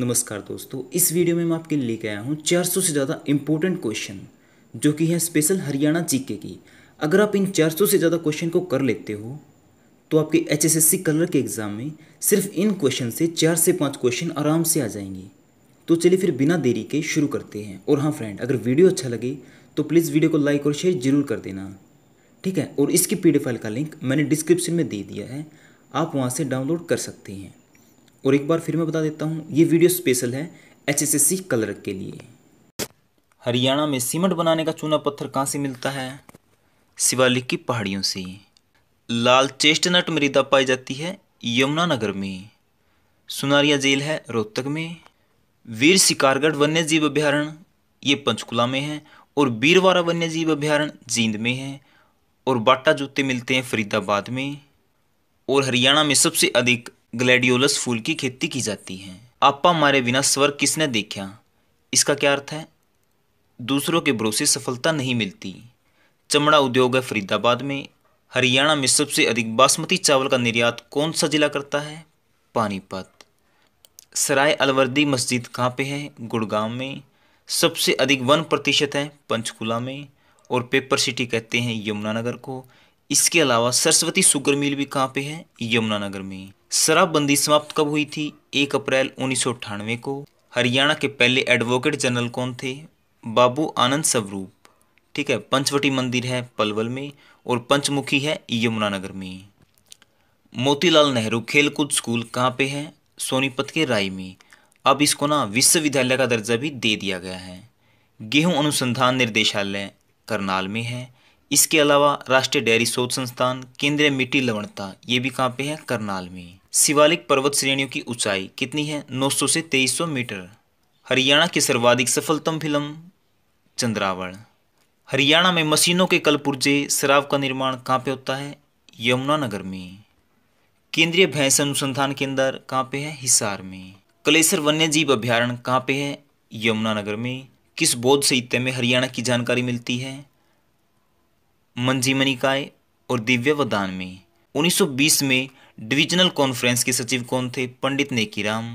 नमस्कार दोस्तों इस वीडियो में मैं आपके लिए लेके आया हूँ 400 से ज़्यादा इंपॉर्टेंट क्वेश्चन जो कि है स्पेशल हरियाणा जीके की अगर आप इन 400 से ज़्यादा क्वेश्चन को कर लेते हो तो आपके एचएसएससी कलर के एग्ज़ाम में सिर्फ इन क्वेश्चन से चार से पाँच क्वेश्चन आराम से आ जाएंगे तो चलिए फिर बिना देरी के शुरू करते हैं और हाँ फ्रेंड अगर वीडियो अच्छा लगे तो प्लीज़ वीडियो को लाइक और शेयर जरूर कर देना ठीक है और इसकी पी फाइल का लिंक मैंने डिस्क्रिप्शन में दे दिया है आप वहाँ से डाउनलोड कर सकते हैं और एक बार फिर मैं बता देता हूँ ये वीडियो स्पेशल है H S S C colour के लिए हरियाणा में सीमेंट बनाने का चूना पत्थर कहाँ से मिलता है शिवालिक की पहाड़ियों से लाल चेस्टनट मृदा पाई जाती है यमुनानगर में सुनारिया जेल है रोहतक में वीर शिकारगढ़ वन्य जीव अभ्यारण्य ये पंचकुला में है और बीरवारा वन्य जीव अभ्यारण्य जींद में है और बाटा जूते मिलते हैं फरीदाबाद में और हरियाणा में सबसे अधिक ग्लैडियोलस फूल की खेती की जाती है आपा मारे बिना स्वर किसने देखा इसका क्या अर्थ है दूसरों के भरोसे सफलता नहीं मिलती चमड़ा उद्योग है फरीदाबाद में हरियाणा में सबसे अधिक बासमती चावल का निर्यात कौन सा जिला करता है पानीपत सराय अलवर्दी मस्जिद कहाँ पे है गुड़गांव में सबसे अधिक वन प्रतिशत है पंचकुला में और पेपर सिटी कहते हैं यमुनानगर को इसके अलावा सरस्वती सुगर मिल भी कहाँ पे है यमुनानगर में शराबबंदी समाप्त कब हुई थी एक अप्रैल उन्नीस को हरियाणा के पहले एडवोकेट जनरल कौन थे बाबू आनंद स्वरूप ठीक है पंचवटी मंदिर है पलवल में और पंचमुखी है यमुनानगर में मोतीलाल नेहरू खेलकूद स्कूल कहाँ पे है सोनीपत के राय में अब इसको ना विश्वविद्यालय का दर्जा भी दे दिया गया है गेहूं अनुसंधान निर्देशालय करनाल में है इसके अलावा राष्ट्रीय डेयरी शोध संस्थान केंद्रीय मिट्टी लवणता ये भी कहाँ पे है करनाल में शिवालिक पर्वत श्रेणियों की ऊंचाई कितनी है 900 से 2300 मीटर हरियाणा की सर्वाधिक सफलतम फिल्म चंद्रावड़ हरियाणा में मशीनों के कल पुर्जे शराब का निर्माण कहाँ पे होता है यमुनानगर में केंद्रीय भैंस अनुसंधान केंद्र कहाँ पे है हिसार में कलेसर वन्य जीव अभ्यारण्य कहाँ पे है यमुनानगर में किस बौद्ध साहित्य में हरियाणा की जानकारी मिलती है मंजीमनिकाय और और वदान में 1920 में डिविजनल कॉन्फ्रेंस के सचिव कौन थे पंडित नेकीराम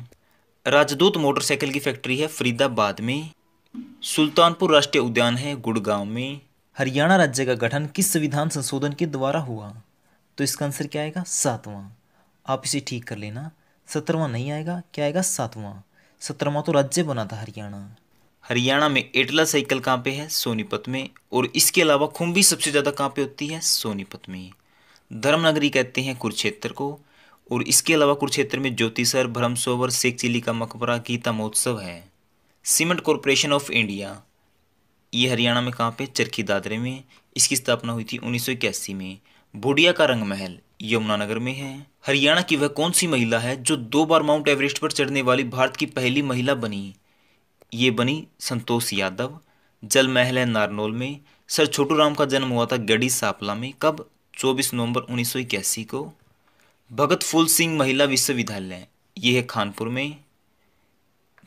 राजदूत मोटरसाइकिल की फैक्ट्री है फरीदाबाद में सुल्तानपुर राष्ट्रीय उद्यान है गुड़गांव में हरियाणा राज्य का गठन किस संविधान संशोधन के द्वारा हुआ तो इसका आंसर क्या आएगा सातवां आप इसे ठीक कर लेना सत्रहवा नहीं आएगा क्या आएगा सातवां सत्रहवां तो राज्य बना था हरियाणा हरियाणा में एटला साइकिल कहाँ पे है सोनीपत में और इसके अलावा खुम्बी सबसे ज़्यादा कहाँ पे होती है सोनीपत में धर्मनगरी कहते हैं कुरुक्षेत्र को और इसके अलावा कुरुक्षेत्र में ज्योतिसर भ्रमसोवर शेख चिली का मकबरा गीता महोत्सव है सीमेंट कॉरपोरेशन ऑफ इंडिया ये हरियाणा में कहाँ पे चरखी दादरे में इसकी स्थापना हुई थी उन्नीस में बुढ़िया का रंग महल यमुनानगर में है हरियाणा की वह कौन सी महिला है जो दो बार माउंट एवरेस्ट पर चढ़ने वाली भारत की पहली महिला बनी ये बनी संतोष यादव जल महल है नारनौल में सर छोटू राम का जन्म हुआ था गढ़ी सापला में कब 24 नवंबर उन्नीस को भगत फूल सिंह महिला विश्वविद्यालय ये है खानपुर में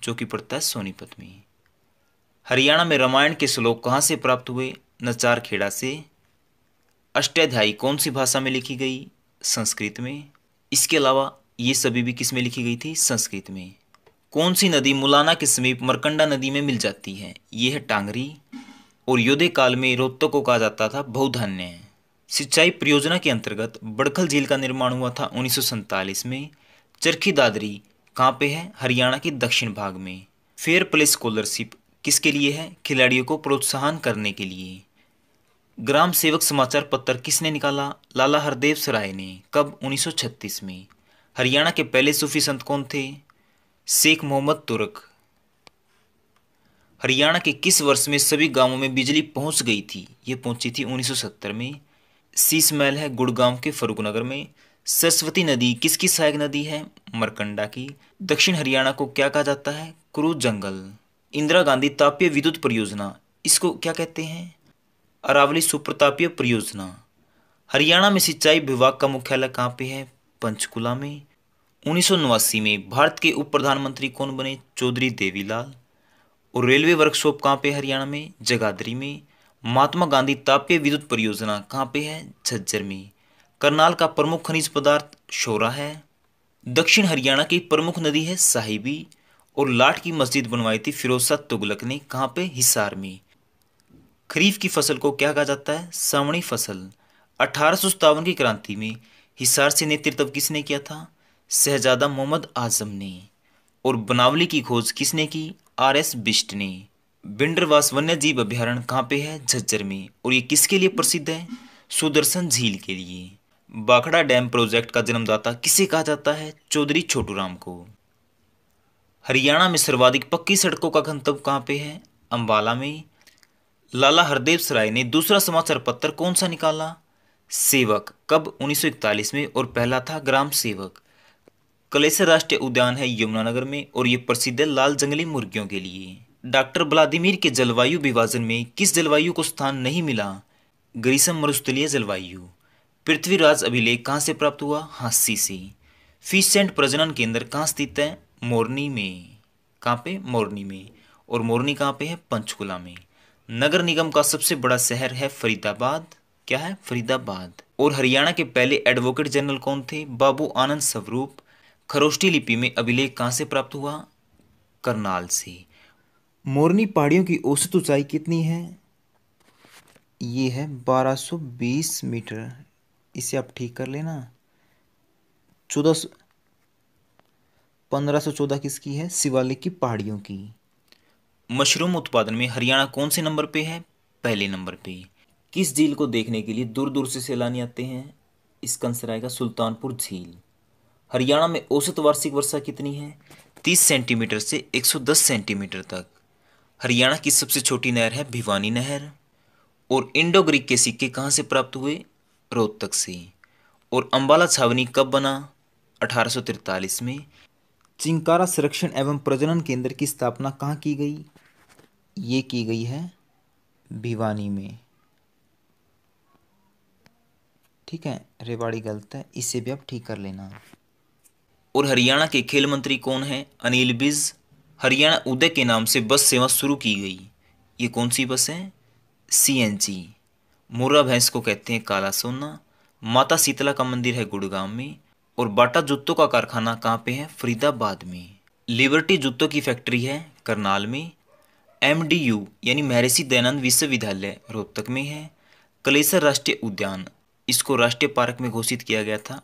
जो कि पड़ता है सोनीपत में हरियाणा में रामायण के श्लोक कहाँ से प्राप्त हुए नचार खेड़ा से अष्टाध्यायी कौन सी भाषा में लिखी गई संस्कृत में इसके अलावा ये सभी भी किस में लिखी गई थी संस्कृत में कौन सी नदी मुलाना के समीप मरकंडा नदी में मिल जाती है ये है टांगरी और योदे काल में रोहतक को कहा जाता था बहुधान्य सिंचाई परियोजना के अंतर्गत बड़खल झील का निर्माण हुआ था उन्नीस में चरखी दादरी कहाँ पे है हरियाणा के दक्षिण भाग में फेयर प्ले स्कॉलरशिप किसके लिए है खिलाड़ियों को प्रोत्साहन करने के लिए ग्राम सेवक समाचार पत्र किसने निकाला लाला हरदेव सराय ने कब 1936 में हरियाणा के पहले सूफी संत कौन थे शेख मोहम्मद तुर्क हरियाणा के किस वर्ष में सभी गांवों में बिजली पहुंच गई थी ये पहुंची थी 1970 में सीस महल है गुड़गांव के फरूखनगर में सरस्वती नदी किसकी सहायक नदी है मरकंडा की दक्षिण हरियाणा को क्या कहा जाता है क्रू जंगल इंदिरा गांधी तापीय विद्युत परियोजना इसको क्या कहते हैं अरावली सुपरतापीय परियोजना हरियाणा में सिंचाई विभाग का मुख्यालय कहाँ पे है पंचकुला में उन्नीस में भारत के उप प्रधानमंत्री कौन बने चौधरी देवीलाल और रेलवे वर्कशॉप कहाँ पे हरियाणा में जगाधरी में महात्मा गांधी तापीय विद्युत परियोजना कहाँ पे है झज्जर में करनाल का प्रमुख खनिज पदार्थ शोरा है दक्षिण हरियाणा की प्रमुख नदी है साहिबी और लाठ की मस्जिद बनवाई थी फिरोजा तुगलक ने कहाँ पे हिसार में खरीफ की फसल को क्या कहा जाता है सावणी फसल अठारह की क्रांति में हिसार से नेतृत्व किसने किया था शहजादा मोहम्मद आजम ने और बनावली की खोज किसने की आर एस बिस्ट ने बिंडरवास वन्य जीव अभ्यारण्य कहाँ पे है झज्जर में और ये किसके लिए प्रसिद्ध है सुदर्शन झील के लिए बाखड़ा डैम प्रोजेक्ट का जन्मदाता किसे कहा जाता है चौधरी छोटूराम को हरियाणा में सर्वाधिक पक्की सड़कों का गंतव्य कहाँ पे है अम्बाला में लाला हरदेव सराय ने दूसरा समाचार पत्र कौन सा निकाला सेवक कब 1941 में और पहला था ग्राम सेवक कलेसर राष्ट्रीय उद्यान है यमुनानगर में और ये प्रसिद्ध है लाल जंगली मुर्गियों के लिए डॉक्टर व्लादिमीर के जलवायु विभाजन में किस जलवायु को स्थान नहीं मिला ग्रीसम मरुस्थलीय जलवायु पृथ्वीराज अभिलेख कहाँ से प्राप्त हुआ हाँसी से फीसेंट प्रजनन केंद्र कहाँ स्थित है मोरनी में कहाँ पे मोरनी में और मोरनी कहाँ पे है पंचकुला में नगर निगम का सबसे बड़ा शहर है फरीदाबाद क्या है फरीदाबाद और हरियाणा के पहले एडवोकेट जनरल कौन थे बाबू आनंद स्वरूप खरोष्टी लिपि में अभिलेख कहाँ से प्राप्त हुआ करनाल से मोरनी पहाड़ियों की औसत ऊंचाई कितनी है ये है 1220 मीटर इसे आप ठीक कर लेना चौदह सौ पंद्रह सौ चौदह किसकी है शिवालिक की पहाड़ियों की मशरूम उत्पादन में हरियाणा कौन से नंबर पे है पहले नंबर पे किस झील को देखने के लिए दूर दूर से सैलानी आते हैं इसका आंसर आएगा सुल्तानपुर झील हरियाणा में औसत वार्षिक वर्षा कितनी है 30 सेंटीमीटर से 110 सेंटीमीटर तक हरियाणा की सबसे छोटी नहर है भिवानी नहर और इंडो ग्रीक के सिक्के कहाँ से प्राप्त हुए रोहतक से और अम्बाला छावनी कब बना 1843 में चिंकारा संरक्षण एवं प्रजनन केंद्र की स्थापना कहाँ की गई ये की गई है भिवानी में ठीक है रेवाड़ी गलत है इसे भी आप ठीक कर लेना और हरियाणा के खेल मंत्री कौन हैं अनिल बिज हरियाणा उदय के नाम से बस सेवा शुरू की गई ये कौन सी बस है सी एन जी मुर्रा भैंस को कहते हैं काला सोना माता शीतला का मंदिर है गुड़गांव में और बाटा जूतों का कारखाना कहाँ पे है फरीदाबाद में लिबर्टी जूतों की फैक्ट्री है करनाल में एम डी यू यानी महर्षि दयानंद विश्वविद्यालय रोहतक में है कलेसर राष्ट्रीय उद्यान इसको राष्ट्रीय पार्क में घोषित किया गया था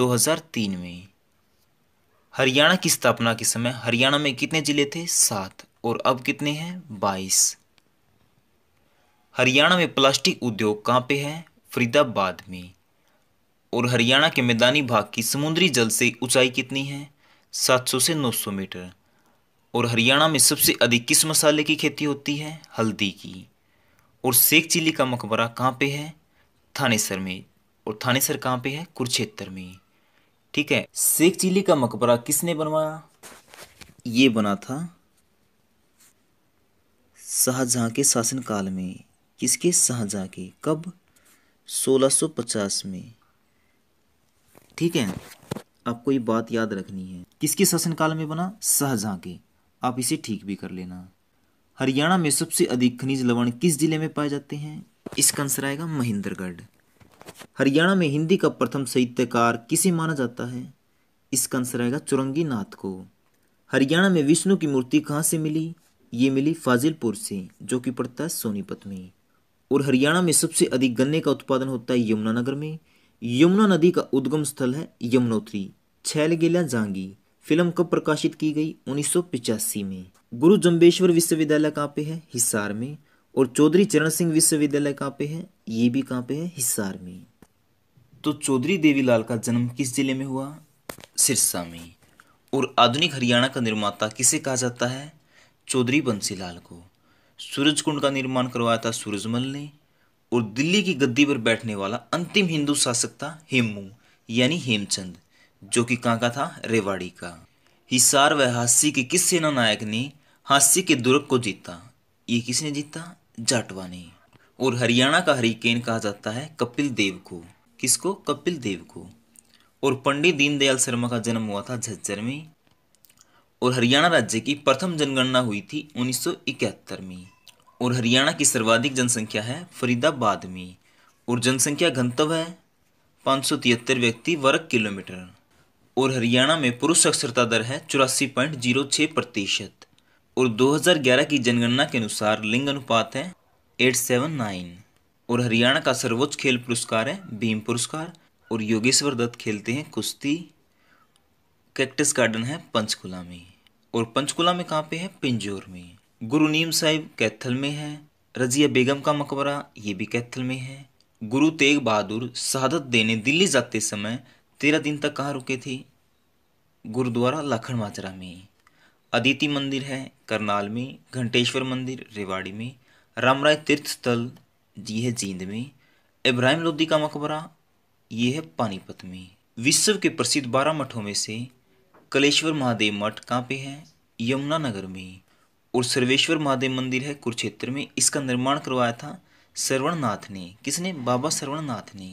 2003 में हरियाणा की स्थापना के समय हरियाणा में कितने जिले थे सात और अब कितने हैं बाईस हरियाणा में प्लास्टिक उद्योग कहाँ पे है फरीदाबाद में और हरियाणा के मैदानी भाग की समुद्री जल से ऊंचाई कितनी है 700 से 900 मीटर और हरियाणा में सबसे अधिक किस मसाले की खेती होती है हल्दी की और शेख चिल्ली का मकबरा कहाँ पे है थानेसर में और थानेसर कहाँ पे है कुरुक्षेत्र में ठीक है शेख चिली का मकबरा किसने बनवाया ये बना था शाहजहां के शासनकाल में किसके शाहजहां के कब 1650 में ठीक है आपको ये बात याद रखनी है किसके शासनकाल में बना शाहजहां के आप इसे ठीक भी कर लेना हरियाणा में सबसे अधिक खनिज लवण किस जिले में पाए जाते हैं इसका आंसर आएगा महेंद्रगढ़ हरियाणा में हिंदी का प्रथम साहित्यकार किसे माना जाता है इसका आंसर आएगा चुरंगी नाथ को हरियाणा में विष्णु की मूर्ति कहाँ से मिली ये मिली फाजिलपुर से जो कि पड़ता है सोनीपत में और हरियाणा में सबसे अधिक गन्ने का उत्पादन होता है यमुनानगर में यमुना नदी का उद्गम स्थल है यमुनोत्री छैल गेला जांगी फिल्म कब प्रकाशित की गई उन्नीस में गुरु जम्बेश्वर विश्वविद्यालय कहाँ पे है हिसार में और चौधरी चरण सिंह विश्वविद्यालय कहाँ पे है ये भी कहाँ पे है हिसार में तो चौधरी देवीलाल का जन्म किस जिले में हुआ सिरसा में और आधुनिक हरियाणा का निर्माता किसे कहा जाता है चौधरी बंसीलाल को सूरज कुंड का निर्माण करवाया था सूरजमल ने और दिल्ली की गद्दी पर बैठने वाला अंतिम हिंदू शासक था हेमू यानी हेमचंद जो कि कहाँ का था रेवाड़ी का हिसार व हास्सी के किस सेना नायक ने हास्सी के दुर्ग को जीता ये किसने जीता जाटवानी और हरियाणा का हरिकेन कहा जाता है कपिल देव को किसको कपिल देव को और पंडित दीनदयाल शर्मा का जन्म हुआ था झज्जर में और हरियाणा राज्य की प्रथम जनगणना हुई थी 1971 में और हरियाणा की सर्वाधिक जनसंख्या है फरीदाबाद में और जनसंख्या घनत्व है पाँच व्यक्ति वर्ग किलोमीटर और हरियाणा में पुरुष साक्षरता दर है चौरासी पॉइंट जीरो छः प्रतिशत और 2011 की जनगणना के अनुसार लिंग अनुपात है एट सेवन नाइन और हरियाणा का सर्वोच्च खेल पुरस्कार है भीम पुरस्कार और योगेश्वर दत्त खेलते हैं कुश्ती कैक्टस गार्डन है पंचकुला में और पंचकुला में कहाँ पे है पिंजोर में गुरु नीम साहिब कैथल में है रजिया बेगम का मकबरा ये भी कैथल में है गुरु तेग बहादुर शहादत देने दिल्ली जाते समय तेरह दिन तक कहाँ रुके थे गुरुद्वारा लखन माजरा में अदिति मंदिर है करनाल में घंटेश्वर मंदिर रेवाड़ी में रामराय तीर्थ स्थल ये है जींद में इब्राहिम लोधी का मकबरा ये है पानीपत में विश्व के प्रसिद्ध बारह मठों में से कलेश्वर महादेव मठ कहाँ पे है यमुना नगर में और सर्वेश्वर महादेव मंदिर है कुरुक्षेत्र में इसका निर्माण करवाया था सरवणनाथ ने किसने बाबा सरवणनाथ ने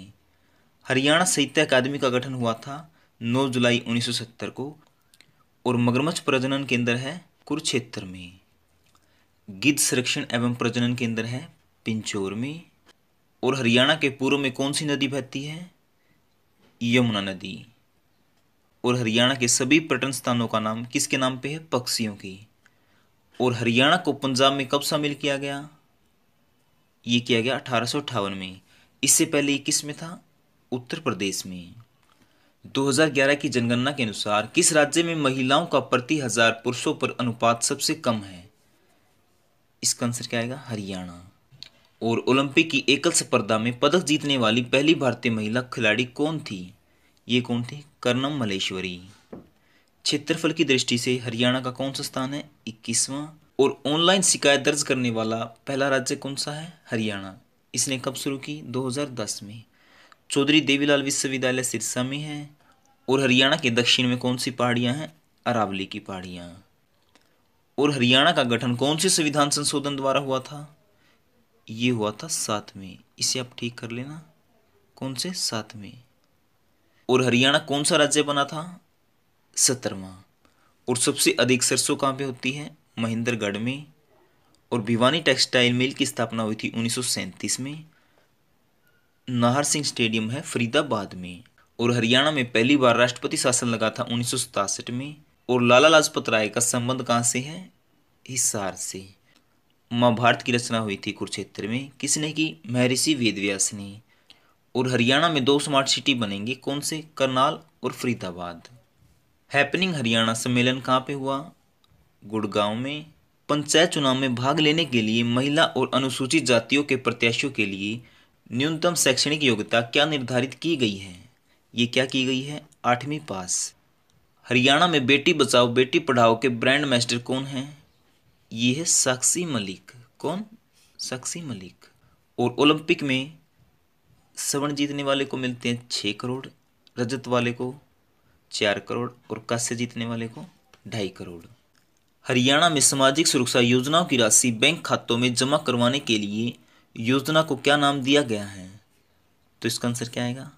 हरियाणा साहित्य अकादमी का गठन हुआ था 9 जुलाई 1970 को और मगरमच्छ प्रजनन केंद्र है कुरुक्षेत्र में गिद्ध संरक्षण एवं प्रजनन केंद्र है पिंचोर में और हरियाणा के पूर्व में कौन सी नदी बहती है यमुना नदी और हरियाणा के सभी पर्यटन स्थानों का नाम किसके नाम पे है पक्षियों की और हरियाणा को पंजाब में कब शामिल किया गया ये किया गया अठारह में इससे पहले किस में था उत्तर प्रदेश में 2011 की जनगणना के अनुसार किस राज्य में महिलाओं का प्रति हजार पुरुषों पर अनुपात सबसे कम है इसका आंसर क्या आएगा हरियाणा और ओलंपिक की एकल स्पर्धा में पदक जीतने वाली पहली भारतीय महिला खिलाड़ी कौन थी ये कौन थी कर्णम मलेश्वरी क्षेत्रफल की दृष्टि से हरियाणा का कौन सा स्थान है इक्कीसवां और ऑनलाइन शिकायत दर्ज करने वाला पहला राज्य कौन सा है हरियाणा इसने कब शुरू की 2010 में चौधरी देवीलाल विश्वविद्यालय सिरसा में है और हरियाणा के दक्षिण में कौन सी पहाड़ियाँ हैं अरावली की पहाड़ियाँ और हरियाणा का गठन कौन से संविधान संशोधन द्वारा हुआ था ये हुआ था सात में इसे आप ठीक कर लेना कौन से सात में और हरियाणा कौन सा राज्य बना था सत्रवा और सबसे अधिक सरसों कहाँ पे होती है महेंद्रगढ़ में और भिवानी टेक्सटाइल मिल की स्थापना हुई थी उन्नीस में नाहर सिंह स्टेडियम है फरीदाबाद में और हरियाणा में पहली बार राष्ट्रपति शासन लगा था उन्नीस में और लाला लाजपत राय का संबंध कहाँ से है हिसार से महाभारत की रचना हुई थी कुरुक्षेत्र में किसने की महर्षि वेदव्यास ने और हरियाणा में दो स्मार्ट सिटी बनेंगे कौन से करनाल और फरीदाबाद हैपनिंग हरियाणा सम्मेलन कहाँ पे हुआ गुड़गांव में पंचायत चुनाव में भाग लेने के लिए महिला और अनुसूचित जातियों के प्रत्याशियों के लिए न्यूनतम शैक्षणिक योग्यता क्या निर्धारित की गई है ये क्या की गई है आठवीं पास हरियाणा में बेटी बचाओ बेटी पढ़ाओ के ब्रांड मास्टर कौन हैं ये है साक्षी मलिक कौन साक्षी मलिक और ओलंपिक में स्वर्ण जीतने वाले को मिलते हैं छः करोड़ रजत वाले को चार करोड़ और कांस्य जीतने वाले को ढाई करोड़ हरियाणा में सामाजिक सुरक्षा योजनाओं की राशि बैंक खातों में जमा करवाने के लिए योजना को क्या नाम दिया गया है तो इसका आंसर क्या आएगा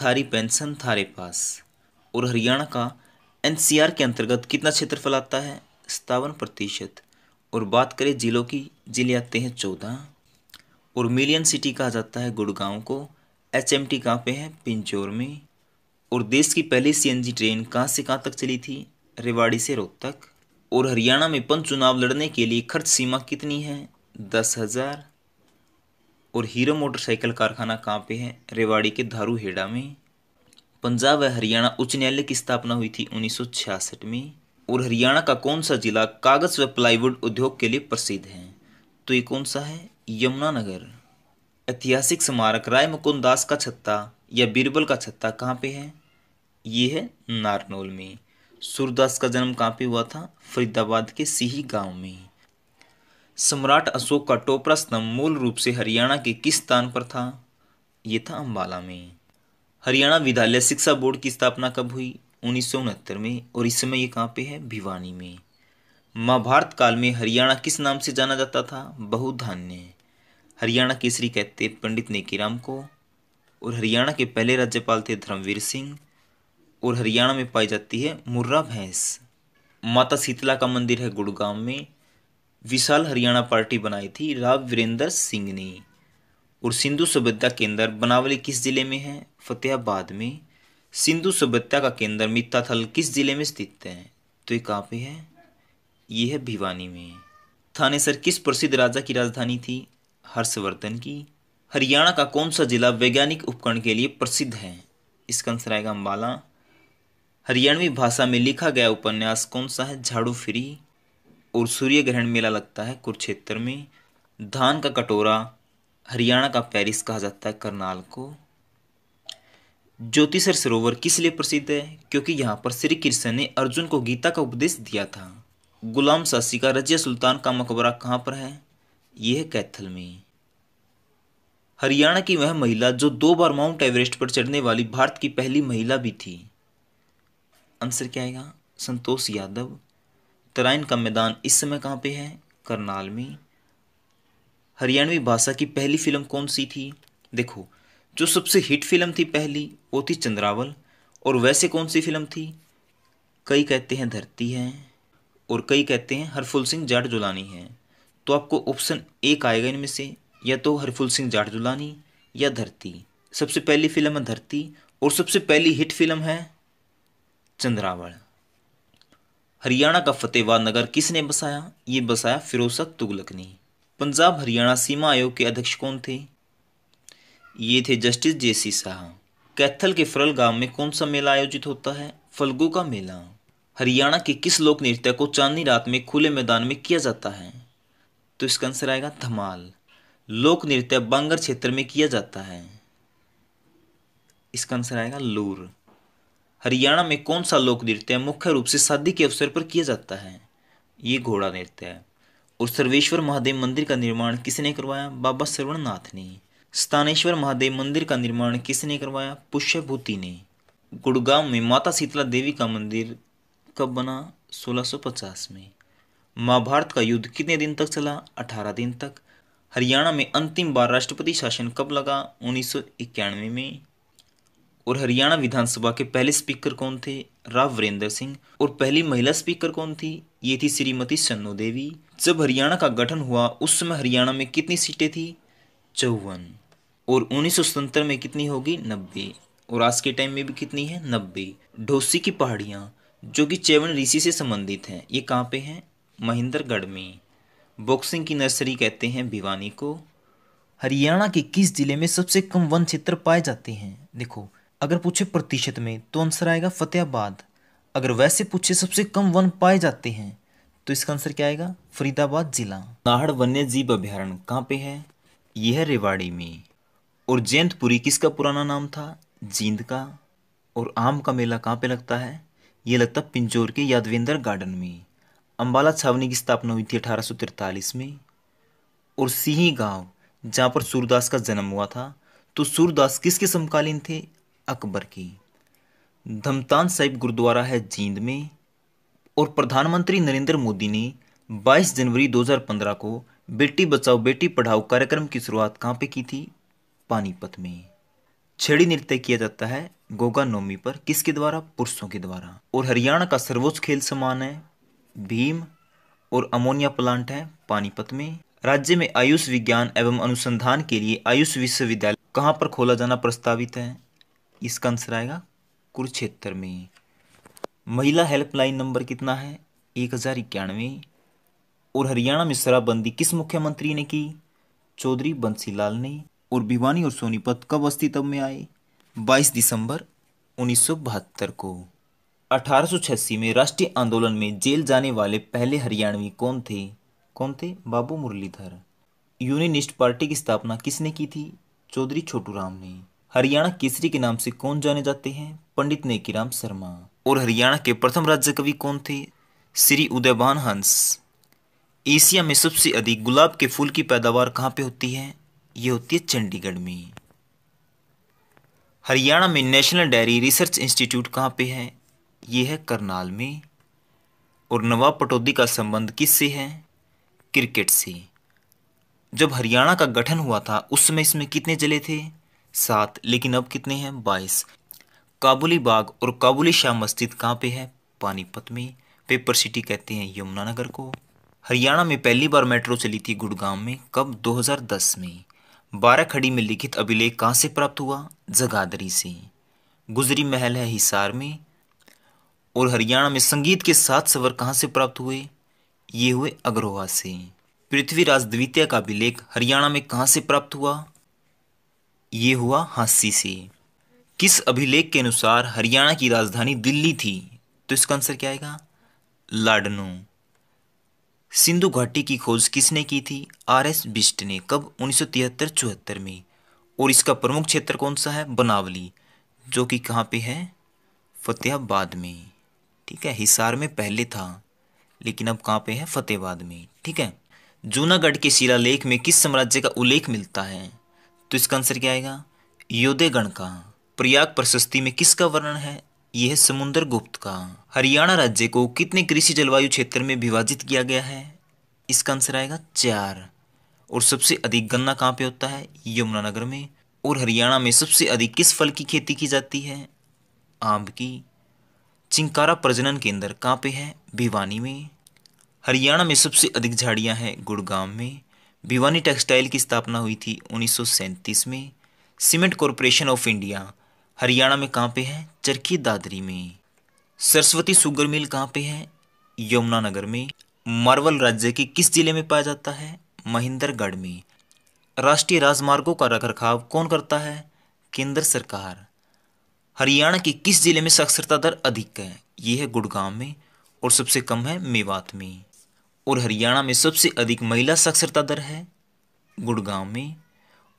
थारी पेंशन थारे पास और हरियाणा का एनसीआर के अंतर्गत कितना क्षेत्रफल आता है सतावन प्रतिशत और बात करें जिलों की जिले आते हैं चौदह और मिलियन सिटी कहा जाता है गुड़गांव को एच एम टी कहाँ पर है पिंजौर में और देश की पहली सीएनजी ट्रेन कहाँ से कहाँ तक चली थी रेवाड़ी से रोहतक और हरियाणा में पंच चुनाव लड़ने के लिए खर्च सीमा कितनी है दस हज़ार और हीरो मोटरसाइकिल कारखाना कहाँ पे है रेवाड़ी के धारू हेड़ा में पंजाब व हरियाणा उच्च न्यायालय की स्थापना हुई थी 1966 में और हरियाणा का कौन सा जिला कागज व प्लाईवुड उद्योग के लिए प्रसिद्ध है तो ये कौन सा है यमुनानगर ऐतिहासिक स्मारक राय मुकुंद का छत्ता या बीरबल का छत्ता कहाँ पे है ये है नारनौल में सूरदास का जन्म कहाँ पे हुआ था फरीदाबाद के सीही गांव में सम्राट अशोक का टोपरा स्तंभ मूल रूप से हरियाणा के किस स्थान पर था ये था अम्बाला में हरियाणा विद्यालय शिक्षा बोर्ड की स्थापना कब हुई उन्नीस में और इस समय ये कहाँ पे है भिवानी में महाभारत काल में हरियाणा किस नाम से जाना जाता था बहुधान्य हरियाणा केसरी कहते पंडित नेकीराम को और हरियाणा के पहले राज्यपाल थे धर्मवीर सिंह और हरियाणा में पाई जाती है मुर्रा भैंस माता शीतला का मंदिर है गुड़गांव में विशाल हरियाणा पार्टी बनाई थी राव वीरेंद्र सिंह ने और सिंधु सभ्यता केंद्र बनावली किस जिले में है फतेहाबाद में सिंधु सभ्यता का केंद्र मित्ताथल किस जिले में स्थित है तो ये कहाँ पे है ये है भिवानी में थानेसर किस प्रसिद्ध राजा की राजधानी थी हर्षवर्धन की हरियाणा का कौन सा जिला वैज्ञानिक उपकरण के लिए प्रसिद्ध है इसका आंसर आएगा अम्बाला हरियाणवी भाषा में लिखा गया उपन्यास कौन सा है झाड़ू फ्री और सूर्य ग्रहण मेला लगता है कुरुक्षेत्र में धान का कटोरा हरियाणा का पेरिस कहा जाता है करनाल को ज्योतिसर सरोवर किस लिए प्रसिद्ध है क्योंकि यहाँ पर श्री कृष्ण ने अर्जुन को गीता का उपदेश दिया था गुलाम शासी का रजिया सुल्तान का मकबरा कहाँ पर है यह है कैथल में हरियाणा की वह महिला जो दो बार माउंट एवरेस्ट पर चढ़ने वाली भारत की पहली महिला भी थी आंसर क्या आएगा संतोष यादव तराइन का मैदान इस समय कहाँ पे है करनाल में हरियाणवी भाषा की पहली फिल्म कौन सी थी देखो जो सबसे हिट फिल्म थी पहली वो थी चंद्रावल और वैसे कौन सी फिल्म थी कई कहते हैं धरती है और कई कहते हैं हरफुल सिंह जाट जुलानी है तो आपको ऑप्शन एक आएगा इनमें से या तो हरफुल सिंह जाट जुलानी या धरती सबसे पहली फिल्म है धरती और सबसे पहली हिट फिल्म है चंद्रावल हरियाणा का फतेहवा नगर किसने बसाया ये बसाया फिरोज शाह तुगलक ने पंजाब हरियाणा सीमा आयोग के अध्यक्ष कौन थे ये थे justice J C Shah Kaithal के फरल गांव में कौन सा मेला आयोजित होता है फलगू का मेला हरियाणा के किस लोक नृत्य को चांदनी रात में खुले मैदान में किया जाता है तो इसका आंसर आएगा धमाल लोक नृत्य बांगर क्षेत्र में किया जाता है इसका आंसर आएगा लूर हरियाणा में कौन सा लोक नृत्य मुख्य रूप से शादी के अवसर पर किया जाता है ये घोड़ा नृत्य है और सर्वेश्वर महादेव मंदिर का निर्माण किसने करवाया बाबा श्रवणनाथ ने स्थानेश्वर महादेव मंदिर का निर्माण किसने करवाया पुष्यभूति ने गुड़गांव में माता शीतला देवी का मंदिर कब बना 1650 में महाभारत का युद्ध कितने दिन तक चला 18 दिन तक हरियाणा में अंतिम बार राष्ट्रपति शासन कब लगा उन्नीस में और हरियाणा विधानसभा के पहले स्पीकर कौन थे राव वीरेंद्र सिंह और पहली महिला स्पीकर कौन थी ये थी श्रीमती सन्नो देवी जब हरियाणा का गठन हुआ उस समय हरियाणा में कितनी सीटें थी चौवन और उन्नीस में कितनी होगी नब्बे और आज के टाइम में भी कितनी है नब्बे ढोसी की पहाड़ियाँ जो कि चेवन ऋषि से संबंधित हैं ये कहाँ पे हैं महेंद्रगढ़ में बॉक्सिंग की नर्सरी कहते हैं भिवानी को हरियाणा के किस जिले में सबसे कम वन क्षेत्र पाए जाते हैं देखो अगर पूछे प्रतिशत में तो आंसर आएगा फतेहाबाद अगर वैसे पूछे सबसे कम वन पाए जाते हैं तो इसका आंसर क्या आएगा फरीदाबाद जिला नाहड़ वन्य जीव अभ्यारण्य कहाँ पे है यह रेवाड़ी में और जयंतपुरी किसका पुराना नाम था जींद का और आम का मेला कहाँ पे लगता है ये लगता पिंजोर के यादवेंद्र गार्डन में अम्बाला छावनी की स्थापना हुई थी अठारह में और सिही गांव जहाँ पर सूरदास का जन्म हुआ था तो सूरदास किसके समकालीन थे अकबर की धमतान साहिब गुरुद्वारा है जींद में और प्रधानमंत्री नरेंद्र मोदी ने 22 जनवरी 2015 को बेटी बचाओ बेटी पढ़ाओ कार्यक्रम की शुरुआत कहाँ पे की थी पानीपत में छेड़ी नृत्य किया जाता है गोगा नवमी पर किसके द्वारा पुरुषों के द्वारा और हरियाणा का सर्वोच्च खेल समान है भीम और अमोनिया प्लांट है पानीपत में राज्य में आयुष विज्ञान एवं अनुसंधान के लिए आयुष विश्वविद्यालय कहाँ पर खोला जाना प्रस्तावित है इसका आंसर आएगा कुरुक्षेत्र में महिला हेल्पलाइन नंबर कितना है एक हज़ार इक्यानवे और हरियाणा में शराबबंदी किस मुख्यमंत्री ने की चौधरी बंसीलाल ने और भिवानी और सोनीपत कब अस्तित्व में आए 22 दिसंबर उन्नीस को अठारह में राष्ट्रीय आंदोलन में जेल जाने वाले पहले हरियाणवी कौन थे कौन थे बाबू मुरलीधर यूनियनिस्ट पार्टी की स्थापना किसने की थी चौधरी छोटू ने हरियाणा केसरी के नाम से कौन जाने जाते हैं पंडित नेकीराम शर्मा और हरियाणा के प्रथम राज्य कवि कौन थे श्री उदयवान हंस एशिया में सबसे अधिक गुलाब के फूल की पैदावार कहाँ पे होती है ये होती है चंडीगढ़ में हरियाणा में नेशनल डेयरी रिसर्च इंस्टीट्यूट कहाँ पे है ये है करनाल में और नवाब पटौदी का संबंध किससे है क्रिकेट से जब हरियाणा का गठन हुआ था उस समय इसमें कितने जिले थे सात लेकिन अब कितने हैं बाईस काबुली बाग और काबुली शाह मस्जिद कहाँ पे है पानीपत में पेपर सिटी कहते हैं यमुनानगर को हरियाणा में पहली बार मेट्रो चली थी गुड़गांव में कब 2010 में बारह खड़ी में लिखित अभिलेख कहाँ से प्राप्त हुआ जगाधरी से गुजरी महल है हिसार में और हरियाणा में संगीत के सात सवर कहाँ से प्राप्त हुए ये हुए अग्रोहा से पृथ्वीराज द्वितीय का अभिलेख हरियाणा में कहाँ से प्राप्त हुआ ये हुआ हाँसी से किस अभिलेख के अनुसार हरियाणा की राजधानी दिल्ली थी तो इसका आंसर क्या आएगा लाडनो सिंधु घाटी की खोज किसने की थी आर एस बिस्ट ने कब उन्नीस सौ तिहत्तर चौहत्तर में और इसका प्रमुख क्षेत्र कौन सा है बनावली जो कि कहाँ पे है फतेहाबाद में ठीक है हिसार में पहले था लेकिन अब कहाँ पे है फतेहाबाद में ठीक है जूनागढ़ के शिलालेख में किस साम्राज्य का उल्लेख मिलता है तो इसका आंसर क्या आएगा योदय गण का प्रयाग प्रशस्ति में किसका वर्णन है यह समुद्र गुप्त का हरियाणा राज्य को कितने कृषि जलवायु क्षेत्र में विभाजित किया गया है इसका आंसर आएगा चार और सबसे अधिक गन्ना कहाँ पे होता है यमुनानगर में और हरियाणा में सबसे अधिक किस फल की खेती की जाती है आम की चिंकारा प्रजनन केंद्र कहाँ पे है भिवानी में हरियाणा में सबसे अधिक झाड़ियाँ हैं गुड़गांव में भिवानी टेक्सटाइल की स्थापना हुई थी उन्नीस में cement corporation of India Haryana में कहाँ पे है चरखी दादरी में सरस्वती सुगर मिल कहाँ पे है यमुनानगर में मार्वल राज्य के किस जिले में पाया जाता है महेंद्रगढ़ में राष्ट्रीय राजमार्गों का रखरखाव कौन करता है केंद्र सरकार हरियाणा के किस जिले में साक्षरता दर अधिक है यह है गुड़गांव में और सबसे कम है मेवात में और हरियाणा में सबसे अधिक महिला साक्षरता दर है गुड़गांव में